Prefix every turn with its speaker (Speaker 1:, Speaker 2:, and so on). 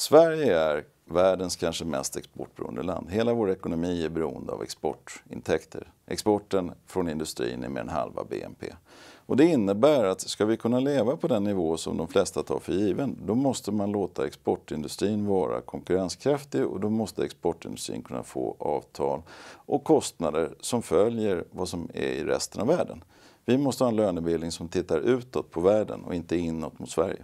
Speaker 1: Sverige är världens kanske mest exportberoende land. Hela vår ekonomi är beroende av exportintäkter. Exporten från industrin är mer än halva BNP. Och det innebär att ska vi kunna leva på den nivå som de flesta tar för given, då måste man låta exportindustrin vara konkurrenskraftig och då måste exportindustrin kunna få avtal och kostnader som följer vad som är i resten av världen. Vi måste ha en lönebildning som tittar utåt på världen och inte inåt mot Sverige.